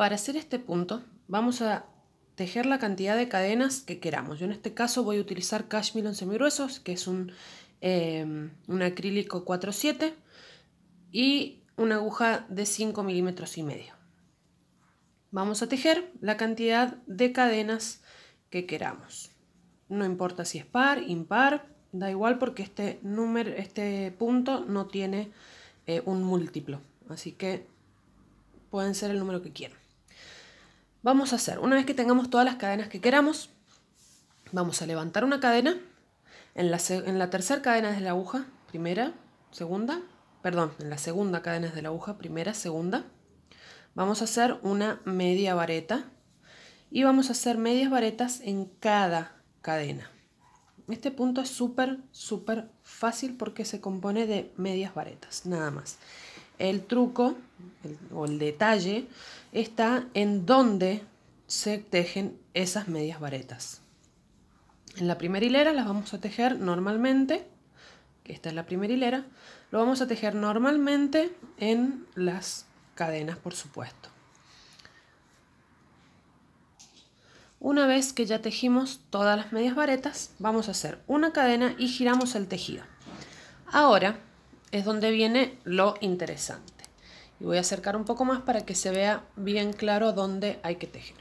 Para hacer este punto vamos a tejer la cantidad de cadenas que queramos. Yo en este caso voy a utilizar cashmere 11 gruesos, que es un, acrílico em, un acrílico 4.7 y una aguja de 5 milímetros y medio. Vamos a tejer la cantidad de cadenas que queramos. No importa si es par, impar, da igual porque este número, este punto no tiene eh, un múltiplo. Así que pueden ser el número que quieran vamos a hacer, una vez que tengamos todas las cadenas que queramos, vamos a levantar una cadena, en la, tercera cadena de la aguja, primera, segunda, perdón, en la segunda cadena de la aguja, primera, segunda, vamos a hacer una media vareta y vamos a hacer medias varetas en cada cadena. Este punto es súper, súper fácil porque se compone de medias varetas, nada más. El truco o el detalle está en donde se tejen esas medias varetas. En la primera hilera las vamos a tejer normalmente, que esta es la primera hilera, lo vamos a tejer normalmente en las cadenas, por supuesto. Una vez que ya tejimos todas las medias varetas, vamos a hacer una cadena y giramos el tejido. Ahora es donde viene lo interesante. Y voy a acercar un poco más para que se vea bien claro dónde hay que tejer.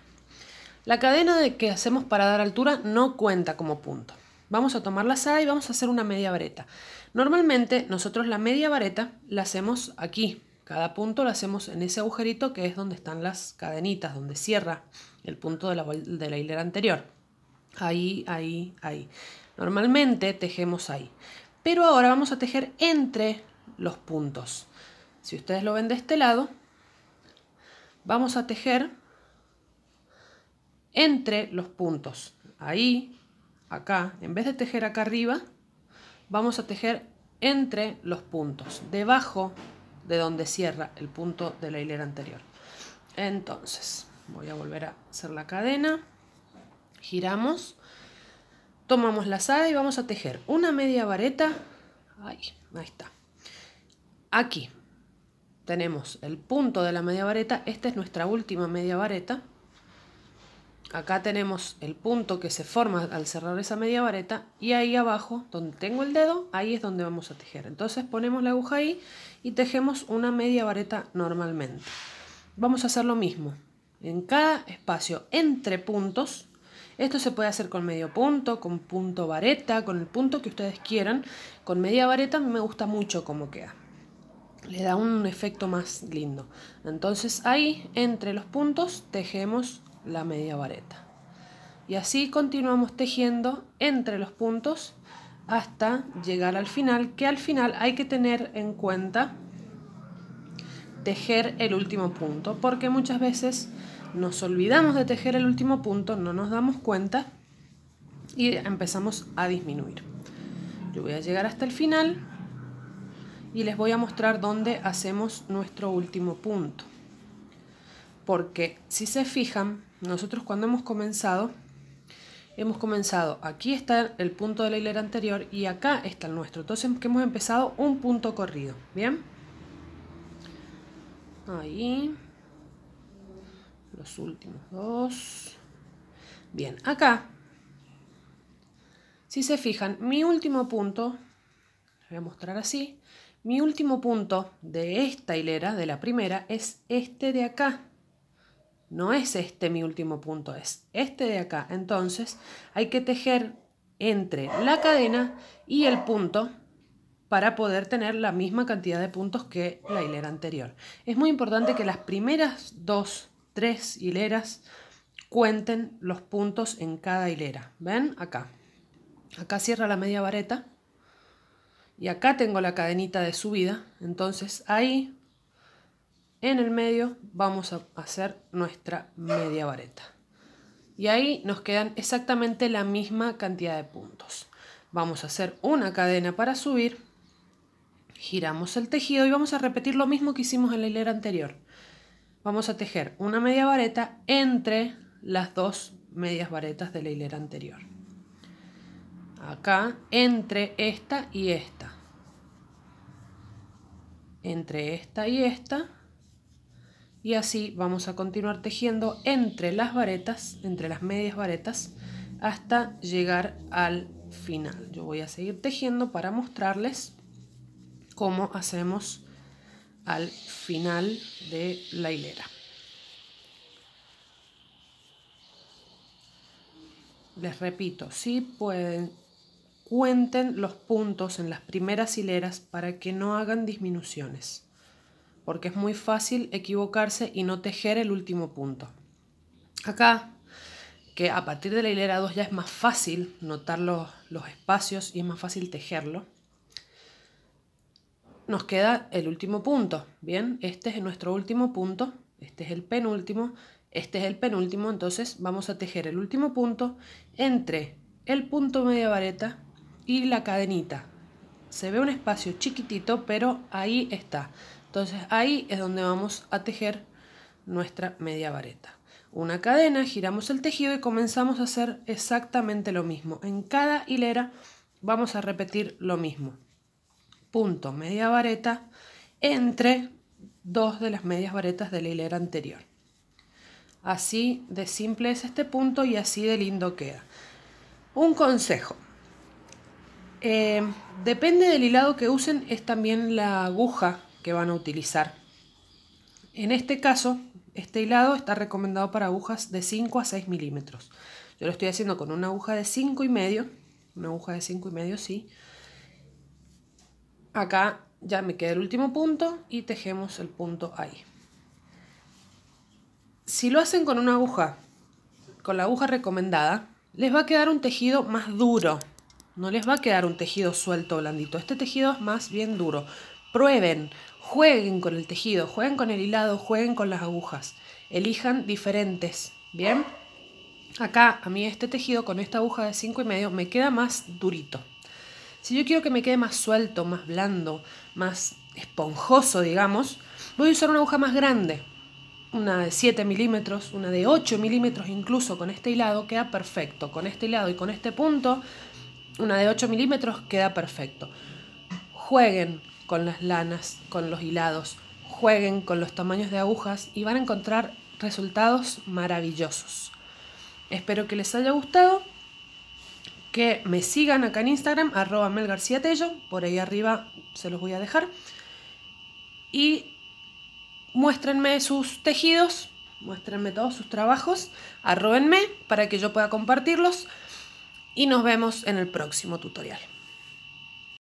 La cadena de que hacemos para dar altura no cuenta como punto. Vamos a tomar la sala y vamos a hacer una media vareta. Normalmente nosotros la media vareta la hacemos aquí. Cada punto la hacemos en ese agujerito que es donde están las cadenitas, donde cierra el punto de la hilera anterior. Ahí, ahí, ahí. Normalmente tejemos ahí. Pero ahora vamos a tejer entre los puntos. Si ustedes lo ven de este lado, vamos a tejer entre los puntos. Ahí, acá, en vez de tejer acá arriba, vamos a tejer entre los puntos, debajo de donde cierra el punto de la hilera anterior. Entonces, voy a volver a hacer la cadena, giramos tomamos la lazada y vamos a tejer una media vareta ahí, ahí está aquí tenemos el punto de la media vareta esta es nuestra última media vareta acá tenemos el punto que se forma al cerrar esa media vareta y ahí abajo donde tengo el dedo ahí es donde vamos a tejer entonces ponemos la aguja ahí y tejemos una media vareta normalmente vamos a hacer lo mismo en cada espacio entre puntos esto se puede hacer con medio punto, con punto vareta, con el punto que ustedes quieran. Con media vareta me gusta mucho cómo queda. Le da un efecto más lindo. Entonces ahí, entre los puntos, tejemos la media vareta. Y así continuamos tejiendo entre los puntos hasta llegar al final, que al final hay que tener en cuenta tejer el último punto, porque muchas veces nos olvidamos de tejer el último punto, no nos damos cuenta y empezamos a disminuir. Yo voy a llegar hasta el final y les voy a mostrar dónde hacemos nuestro último punto. Porque si se fijan, nosotros cuando hemos comenzado, hemos comenzado, aquí está el punto de la hilera anterior y acá está el nuestro. Entonces que hemos empezado un punto corrido, ¿bien? Ahí los últimos dos. Bien, acá, si se fijan, mi último punto, voy a mostrar así, mi último punto de esta hilera, de la primera, es este de acá. No es este mi último punto, es este de acá. Entonces hay que tejer entre la cadena y el punto para poder tener la misma cantidad de puntos que la hilera anterior. Es muy importante que las primeras dos tres hileras, cuenten los puntos en cada hilera. ¿Ven? Acá. Acá cierra la media vareta y acá tengo la cadenita de subida. Entonces ahí, en el medio, vamos a hacer nuestra media vareta. Y ahí nos quedan exactamente la misma cantidad de puntos. Vamos a hacer una cadena para subir, giramos el tejido y vamos a repetir lo mismo que hicimos en la hilera anterior vamos a tejer una media vareta entre las dos medias varetas de la hilera anterior. Acá, entre esta y esta. Entre esta y esta. Y así vamos a continuar tejiendo entre las varetas, entre las medias varetas, hasta llegar al final. Yo voy a seguir tejiendo para mostrarles cómo hacemos al final de la hilera. Les repito, si sí pueden, cuenten los puntos en las primeras hileras para que no hagan disminuciones, porque es muy fácil equivocarse y no tejer el último punto. Acá, que a partir de la hilera 2 ya es más fácil notar los, los espacios y es más fácil tejerlo nos queda el último punto, ¿bien? Este es nuestro último punto, este es el penúltimo, este es el penúltimo, entonces vamos a tejer el último punto entre el punto media vareta y la cadenita. Se ve un espacio chiquitito, pero ahí está. Entonces ahí es donde vamos a tejer nuestra media vareta. Una cadena, giramos el tejido y comenzamos a hacer exactamente lo mismo. En cada hilera vamos a repetir lo mismo punto media vareta entre dos de las medias varetas de la hilera anterior. Así de simple es este punto y así de lindo queda. Un consejo. Eh, depende del hilado que usen, es también la aguja que van a utilizar. En este caso, este hilado está recomendado para agujas de 5 a 6 milímetros. Yo lo estoy haciendo con una aguja de 5 y medio, una aguja de 5 y medio, sí, acá ya me queda el último punto y tejemos el punto ahí si lo hacen con una aguja con la aguja recomendada les va a quedar un tejido más duro no les va a quedar un tejido suelto blandito este tejido es más bien duro prueben jueguen con el tejido jueguen con el hilado jueguen con las agujas elijan diferentes bien acá a mí este tejido con esta aguja de 5,5 y medio me queda más durito si yo quiero que me quede más suelto, más blando, más esponjoso, digamos, voy a usar una aguja más grande, una de 7 milímetros, una de 8 milímetros incluso con este hilado, queda perfecto. Con este hilado y con este punto, una de 8 milímetros queda perfecto. Jueguen con las lanas, con los hilados, jueguen con los tamaños de agujas y van a encontrar resultados maravillosos. Espero que les haya gustado que me sigan acá en Instagram, arroba por ahí arriba se los voy a dejar. Y muéstrenme sus tejidos, muéstrenme todos sus trabajos, arrobenme para que yo pueda compartirlos y nos vemos en el próximo tutorial.